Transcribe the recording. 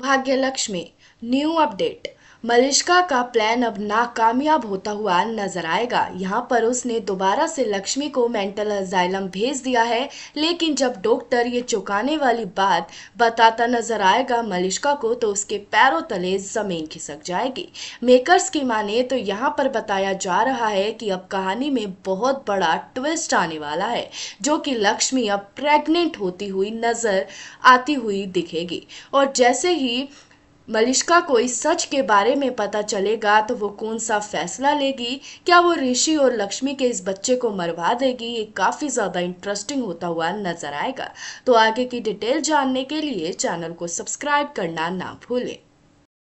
Bhagyalakshmi new update Malishka का plan अब नाकामयाब होता हुआ नजर आएगा यहाँ पर उसने दोबारा से लक्ष्मी को मेंटल अजाइलम भेज दिया है लेकिन जब डॉक्टर ये चौंकाने वाली बात बताता नजर आएगा मलिश्का को तो उसके पैरों तले जमीन खिसक जाएगी मेकर्स की माने तो यहाँ पर बताया जा रहा है कि अब कहानी में बहुत बड़ा ट्विस्ट आने वाला है जो कि लक्ष्मी अब प्रेग्नेंट होती हुई नजर आती हुई दिखेगी और जैसे ही मलिश्का को इस सच के बारे में पता चलेगा तो वो कौन सा फैसला लेगी क्या वो ऋषि और लक्ष्मी के इस बच्चे को मरवा देगी ये काफ़ी ज़्यादा इंटरेस्टिंग होता हुआ नजर आएगा तो आगे की डिटेल जानने के लिए चैनल को सब्सक्राइब करना ना भूलें